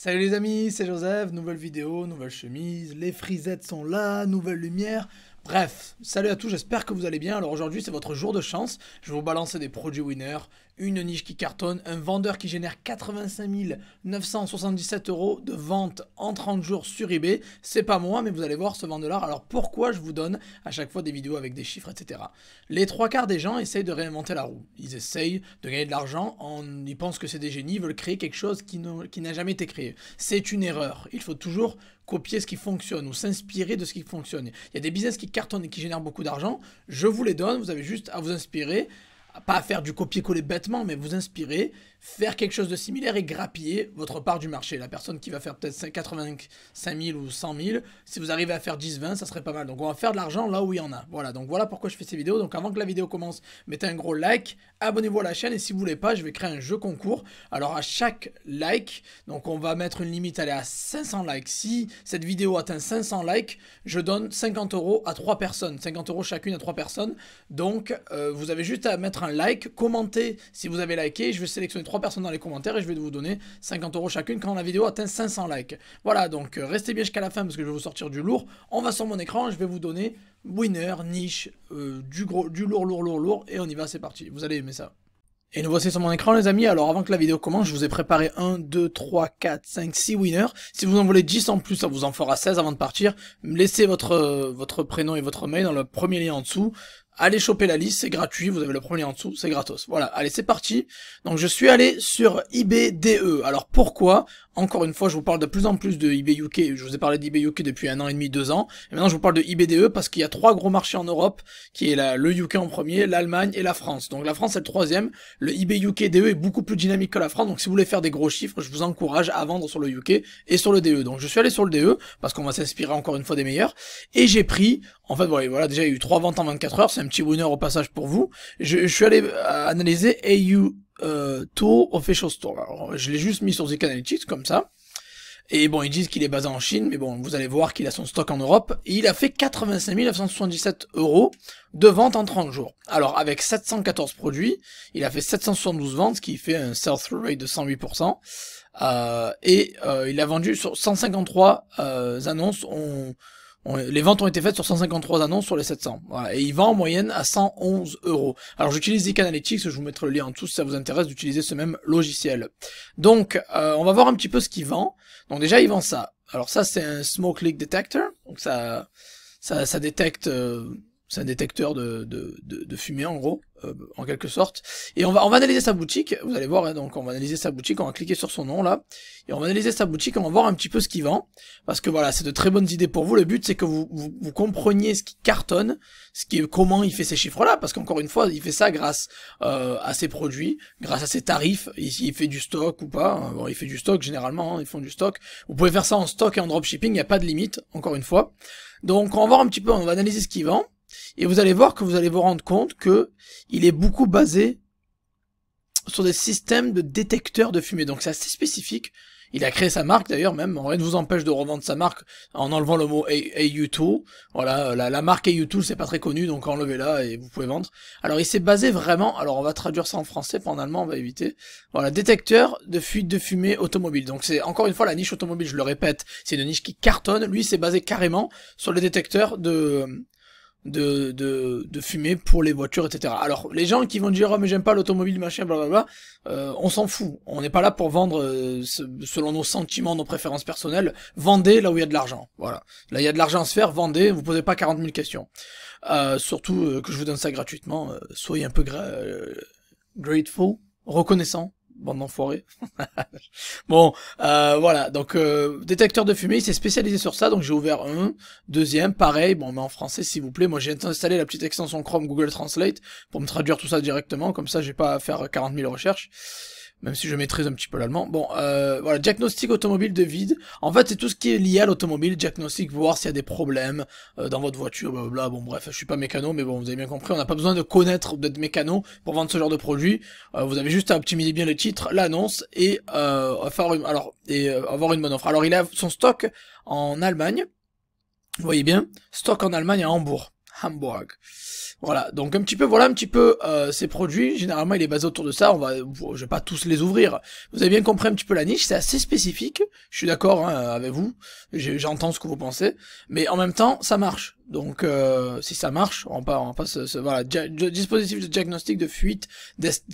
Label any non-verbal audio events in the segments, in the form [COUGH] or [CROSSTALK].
Salut les amis, c'est Joseph, nouvelle vidéo, nouvelle chemise, les frisettes sont là, nouvelle lumière, bref, salut à tous, j'espère que vous allez bien, alors aujourd'hui c'est votre jour de chance, je vais vous balancer des produits winners, une niche qui cartonne, un vendeur qui génère 85 977 euros de vente en 30 jours sur eBay. C'est pas moi, mais vous allez voir ce vendeur. Alors pourquoi je vous donne à chaque fois des vidéos avec des chiffres, etc. Les trois quarts des gens essayent de réinventer la roue. Ils essayent de gagner de l'argent, ils pensent que c'est des génies, ils veulent créer quelque chose qui n'a jamais été créé. C'est une erreur. Il faut toujours copier ce qui fonctionne ou s'inspirer de ce qui fonctionne. Il y a des business qui cartonnent et qui génèrent beaucoup d'argent. Je vous les donne, vous avez juste à vous inspirer pas à faire du copier-coller bêtement, mais vous inspirer, faire quelque chose de similaire et grappiller votre part du marché. La personne qui va faire peut-être 85 000 ou 100 000, si vous arrivez à faire 10-20, ça serait pas mal. Donc on va faire de l'argent là où il y en a. Voilà, donc voilà pourquoi je fais ces vidéos. Donc avant que la vidéo commence, mettez un gros like, abonnez-vous à la chaîne et si vous voulez pas, je vais créer un jeu concours. Alors à chaque like, donc on va mettre une limite, elle est à 500 likes. Si cette vidéo atteint 500 likes, je donne 50 euros à 3 personnes, 50 euros chacune à 3 personnes. Donc euh, vous avez juste à mettre un like, commentez si vous avez liké, je vais sélectionner trois personnes dans les commentaires et je vais vous donner 50 euros chacune quand la vidéo atteint 500 likes. Voilà, donc euh, restez bien jusqu'à la fin parce que je vais vous sortir du lourd. On va sur mon écran, je vais vous donner winner, niche, euh, du, gros, du lourd, lourd, lourd, lourd, et on y va, c'est parti. Vous allez aimer ça. Et nous voici sur mon écran les amis, alors avant que la vidéo commence, je vous ai préparé 1, 2, 3, 4, 5, 6 winners. Si vous en voulez 10 en plus, ça vous en fera 16 avant de partir. Laissez votre, euh, votre prénom et votre mail dans le premier lien en dessous allez choper la liste, c'est gratuit, vous avez le premier en dessous, c'est gratos. Voilà, allez, c'est parti. Donc je suis allé sur IBDE. Alors pourquoi Encore une fois, je vous parle de plus en plus de eBay Je vous ai parlé d'eBay depuis un an et demi, deux ans. Et maintenant, je vous parle de IBDE parce qu'il y a trois gros marchés en Europe, qui est le UK en premier, l'Allemagne et la France. Donc la France est le troisième. Le eBay DE est beaucoup plus dynamique que la France. Donc si vous voulez faire des gros chiffres, je vous encourage à vendre sur le UK et sur le DE. Donc je suis allé sur le DE parce qu'on va s'inspirer encore une fois des meilleurs. Et j'ai pris en fait, voilà, déjà, il y a eu trois ventes en 24 heures, c'est un petit winner au passage pour vous. Je, suis allé euh, analyser AU euh, Tour Official Store. Alors, je l'ai juste mis sur Zika Analytics, comme ça. Et bon, ils disent qu'il est basé en Chine, mais bon, vous allez voir qu'il a son stock en Europe. il a fait 85 977 euros de vente en 30 jours. Alors, avec 714 produits, il a fait 772 ventes, ce qui fait un sell-through rate de 108%. Euh, et euh, il a vendu sur 153 annonces. On les ventes ont été faites sur 153 annonces sur les 700. Voilà, et il vend en moyenne à 111 euros. Alors j'utilise Zik Analytics, je vous mettrai le lien en dessous si ça vous intéresse d'utiliser ce même logiciel. Donc euh, on va voir un petit peu ce qu'il vend. Donc déjà il vend ça. Alors ça c'est un smoke leak detector. Donc ça ça, détecte euh, c'est un détecteur de, de, fumée en gros, euh, en quelque sorte. Et on va, on va analyser sa boutique, vous allez voir, hein, donc on va analyser sa boutique, on va cliquer sur son nom là, et on va analyser sa boutique, on va voir un petit peu ce qu'il vend, parce que voilà, c'est de très bonnes idées pour vous, le but c'est que vous, vous, compreniez ce qui cartonne, ce qui, comment il fait ces chiffres là, parce qu'encore une fois, il fait ça grâce euh, à ses produits, grâce à ses tarifs, ici il fait du stock ou pas, hein, il fait du stock généralement, hein, ils font du stock, vous pouvez faire ça en stock et en dropshipping, il n'y a pas de limite, encore une fois. Donc on va voir un petit peu, on va analyser ce qu'il vend, et vous allez voir que vous allez vous rendre compte que il est beaucoup basé sur des systèmes de détecteurs de fumée. Donc c'est assez spécifique. Il a créé sa marque d'ailleurs même, rien ne vous empêche de revendre sa marque en enlevant le mot AU2. Voilà, la, marque AU2 c'est pas très connu donc enlevez-la et vous pouvez vendre. Alors il s'est basé vraiment, alors on va traduire ça en français, pas en allemand, on va éviter. Voilà, détecteur de fuite de fumée automobile. Donc c'est encore une fois la niche automobile, je le répète, c'est une niche qui cartonne. Lui c'est basé carrément sur les détecteurs de, de, de, de fumer pour les voitures, etc. Alors, les gens qui vont dire, oh, mais j'aime pas l'automobile, machin, blablabla, euh, on s'en fout. On n'est pas là pour vendre euh, selon nos sentiments, nos préférences personnelles. Vendez là où il y a de l'argent. Voilà. Là, il y a de l'argent à se faire, vendez, vous posez pas 40 000 questions. Euh, surtout que je vous donne ça gratuitement, soyez un peu grateful, reconnaissant, bande d'enfoirés. [LAUGHS] Bon, euh, voilà, donc euh, détecteur de fumée, il s'est spécialisé sur ça, donc j'ai ouvert un, deuxième, pareil, bon, mais en français, s'il vous plaît, moi j'ai installé la petite extension Chrome Google Translate pour me traduire tout ça directement, comme ça j'ai pas à faire 40 000 recherches même si je maîtrise un petit peu l'allemand. Bon, euh, voilà, diagnostic automobile de vide. En fait, c'est tout ce qui est lié à l'automobile, diagnostic, voir s'il y a des problèmes euh, dans votre voiture, blablabla. Bon, bref, je suis pas mécano, mais bon, vous avez bien compris, on n'a pas besoin de connaître ou d'être mécano pour vendre ce genre de produit. Euh, vous avez juste à optimiser bien le titre, l'annonce et euh, une, alors et avoir une bonne offre. Alors, il a son stock en Allemagne. Vous voyez bien, stock en Allemagne à Hambourg. Hamburg. Voilà, donc un petit peu, voilà un petit peu euh, ces produits. Généralement, il est basé autour de ça. On va, je vais pas tous les ouvrir. Vous avez bien compris un petit peu la niche. C'est assez spécifique. Je suis d'accord hein, avec vous. J'entends ce que vous pensez, mais en même temps, ça marche. Donc, euh, si ça marche, on passe, on euh, voilà, dispositif de diagnostic de fuite,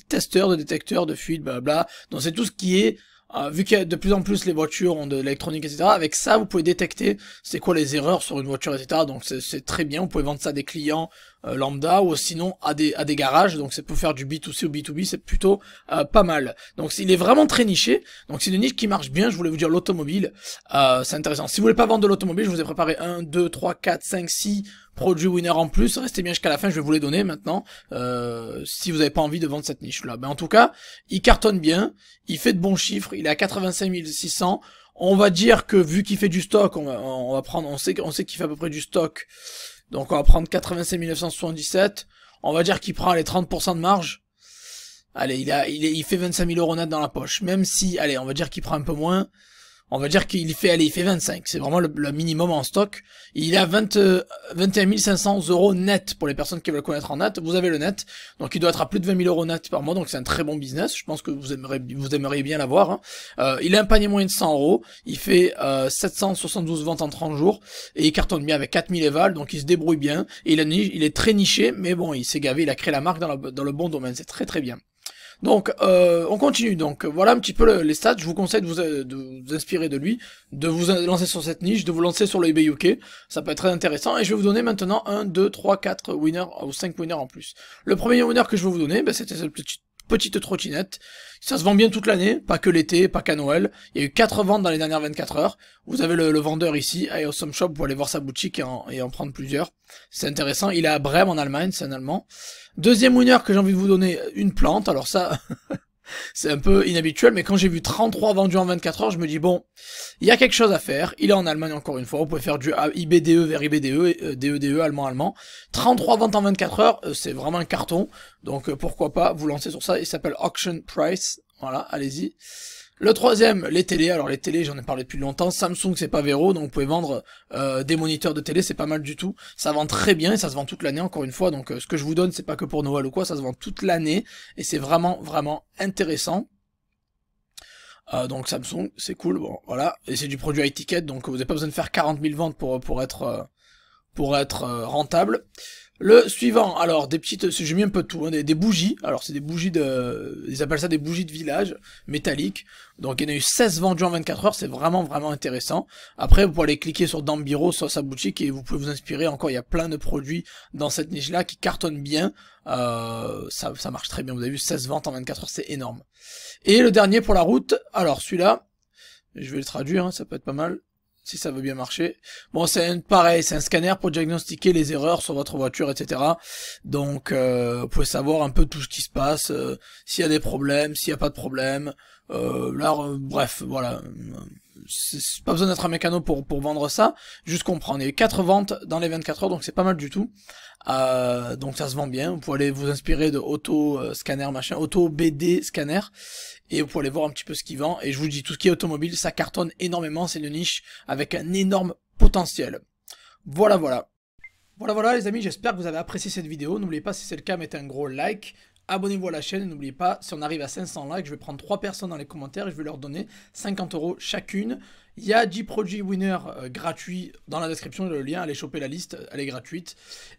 testeur de détecteur de fuite, bla Donc c'est tout ce qui est euh, vu qu'il y a de plus en plus les voitures ont de l'électronique, etc., avec ça, vous pouvez détecter c'est quoi les erreurs sur une voiture, etc. Donc c'est très bien, vous pouvez vendre ça à des clients euh, lambda ou sinon à des, à des garages. Donc c'est pour faire du B2C ou B2B, c'est plutôt euh, pas mal. Donc il est vraiment très niché. Donc c'est une niche qui marche bien, je voulais vous dire l'automobile. c'est intéressant. Si vous voulez pas vendre de l'automobile, je vous ai préparé 1, 2, 3, 4, 5, 6 produit winner en plus. Restez bien jusqu'à la fin, je vais vous les donner maintenant. Euh, si vous n'avez pas envie de vendre cette niche-là. Mais ben, en tout cas, il cartonne bien, il fait de bons chiffres, il est à 85 600. On va dire que vu qu'il fait du stock, on va, prendre, on sait, on sait qu'il fait à peu près du stock. Donc on va prendre 85 977. On va dire qu'il prend les 30% de marge. Allez, il a, il, est, il fait 25 000 euros net dans la poche. Même si, allez, on va dire qu'il prend un peu moins on va dire qu'il fait, allez, il fait 25. C'est vraiment le, minimum en stock. Il a 20, 21 500 euros net pour les personnes qui veulent connaître en net. Vous avez le net. Donc il doit être à plus de 20 000 euros net par mois. Donc c'est un très bon business. Je pense que vous aimeriez, vous aimeriez bien l'avoir. Hein. Euh, il a un panier moyen de 100 euros. Il fait 772 euh, ventes en 30 jours. Et il cartonne bien avec 4000 évals. Donc il se débrouille bien. Et il, il est très niché. Mais bon, il s'est gavé. Il a créé la marque dans le bon domaine. C'est très très bien. Donc, euh, on continue. Donc, voilà un petit peu les stats. Je vous conseille de vous, inspirer de lui, de vous lancer sur cette niche, de vous lancer sur le eBay UK. Ça peut être très intéressant. Et je vais vous donner maintenant 1, 2, 3, 4 winners ou 5 winners en plus. Le premier winner que je vais vous donner, ben, c'était cette petite petite trottinette. Ça se vend bien toute l'année, pas que l'été, pas qu'à Noël. Il y a eu 4 ventes dans les dernières 24 heures. Vous avez le, vendeur ici, à Shop, vous allez aller voir sa boutique et en, et en prendre plusieurs. C'est intéressant, il est à Brême en Allemagne, c'est un Allemand. Deuxième winner que j'ai envie de vous donner, une plante. Alors ça, [LAUGHS] C'est un peu inhabituel, mais quand j'ai vu 33 vendus en 24 heures, je me dis bon, il y a quelque chose à faire. Il est en Allemagne encore une fois. Vous pouvez faire du IBDE vers IBDE, e, euh, DEDE, allemand, allemand. 33 ventes en 24 heures, euh, c'est vraiment un carton. Donc euh, pourquoi pas vous lancer sur ça. Il s'appelle Auction Price. Voilà, allez-y. Le troisième, les télés. Alors les télés, j'en ai parlé depuis longtemps. Samsung, c'est pas Véro, donc vous pouvez vendre euh, des moniteurs de télé, c'est pas mal du tout. Ça vend très bien et ça se vend toute l'année encore une fois. Donc euh, ce que je vous donne, c'est pas que pour Noël ou quoi, ça se vend toute l'année et c'est vraiment vraiment intéressant. Euh, donc Samsung, c'est cool, bon voilà, et c'est du produit à étiquette, donc vous n'avez pas besoin de faire 40 000 ventes pour, pour être pour être euh, rentable. Le suivant, alors des petites, j'ai mis un peu tout, hein, des, bougies, alors c'est des bougies de, ils appellent ça des bougies de village, métalliques, donc il y en a eu 16 vendus en 24 heures, c'est vraiment vraiment intéressant. Après vous pouvez aller cliquer sur Dambiro, sur sa boutique et vous pouvez vous inspirer encore, il y a plein de produits dans cette niche là qui cartonnent bien, euh, ça, ça marche très bien, vous avez vu 16 ventes en 24 heures, c'est énorme. Et le dernier pour la route, alors celui-là, je vais le traduire, hein, ça peut être pas mal, si ça veut bien marcher. Bon, c'est pareil, c'est un scanner pour diagnostiquer les erreurs sur votre voiture, etc. Donc, euh, vous pouvez savoir un peu tout ce qui se passe, euh, s'il y a des problèmes, s'il n'y a pas de problème. Euh, là, bref, voilà. C'est pas besoin d'être un mécano pour, pour vendre ça. Juste comprendre. Il y a eu 4 ventes dans les 24 heures, donc c'est pas mal du tout. Euh, donc ça se vend bien. Vous pouvez aller vous inspirer de auto euh, scanner machin, auto BD scanner, et vous pouvez aller voir un petit peu ce qui vend. Et je vous dis, tout ce qui est automobile, ça cartonne énormément. C'est une niche avec un énorme potentiel. Voilà, voilà. Voilà, voilà les amis, j'espère que vous avez apprécié cette vidéo. N'oubliez pas, si c'est le cas, mettez un gros like. Abonnez-vous à la chaîne et n'oubliez pas, si on arrive à 500 likes, je vais prendre 3 personnes dans les commentaires et je vais leur donner 50 euros chacune il y a 10 produits winners euh, gratuits dans la description, le lien, allez choper la liste, elle est gratuite.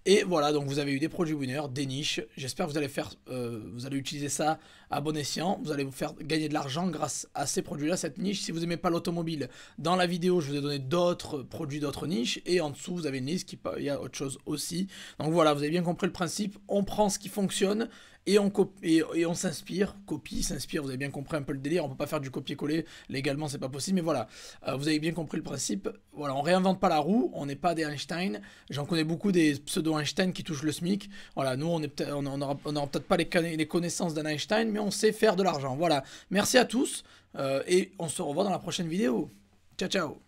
Et voilà, donc vous avez eu des produits winners, des niches. J'espère que vous allez faire, euh, vous allez utiliser ça à bon escient. Vous allez vous faire gagner de l'argent grâce à ces produits-là, cette niche. Si vous n'aimez pas l'automobile, dans la vidéo, je vous ai donné d'autres produits, d'autres niches. Et en dessous, vous avez une liste qui il y a autre chose aussi. Donc voilà, vous avez bien compris le principe. On prend ce qui fonctionne et on, et on s'inspire, copie, s'inspire, vous avez bien compris un peu le délire, on ne peut pas faire du copier-coller, légalement c'est pas possible, mais voilà. Euh, vous avez bien compris le principe. Voilà, on réinvente pas la roue, on n'est pas des Einstein. J'en connais beaucoup des pseudo-Einstein qui touchent le SMIC. Voilà, nous, on n'aura peut-être pas les, connaissances d'un Einstein, mais on sait faire de l'argent. Voilà, merci à tous euh, et on se revoit dans la prochaine vidéo. Ciao, ciao